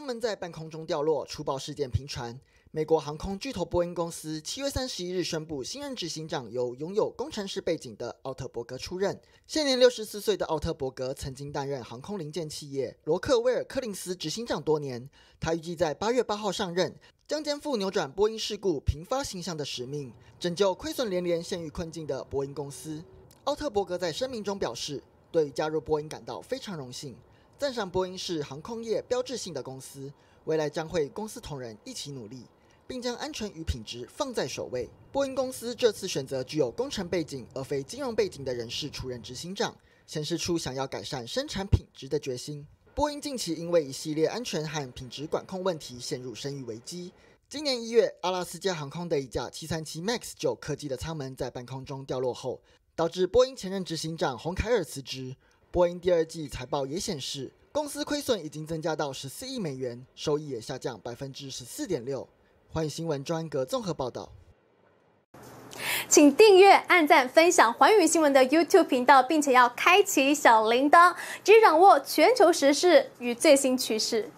他们在半空中掉落，出爆事件频传。美国航空巨头波音公司七月三十一日宣布，新任执行长由拥有工程师背景的奥特伯格出任。现年六十四岁的奥特伯格曾经担任航空零件企业罗克威尔柯林斯执行长多年。他预计在八月八号上任，将肩负扭转波音事故频发形象的使命，拯救亏损连连、陷于困境的波音公司。奥特伯格在声明中表示，对加入波音感到非常荣幸。赞赏波音是航空业标志性的公司，未来将会公司同仁一起努力，并将安全与品质放在首位。波音公司这次选择具有工程背景而非金融背景的人士出任执行长，显示出想要改善生产品质的决心。波音近期因为一系列安全和品质管控问题陷入生育危机。今年一月，阿拉斯加航空的一架737 MAX 九客机的舱门在半空中掉落后，导致波音前任执行长洪凯尔辞职。波音第二季财报也显示，公司亏损已经增加到十四亿美元，收益也下降百分之十四点六。环宇新闻专格综合报道，请订阅、按赞、分享环宇新闻的 YouTube 频道，并且要开启小铃铛，只掌握全球时事与最新趋势。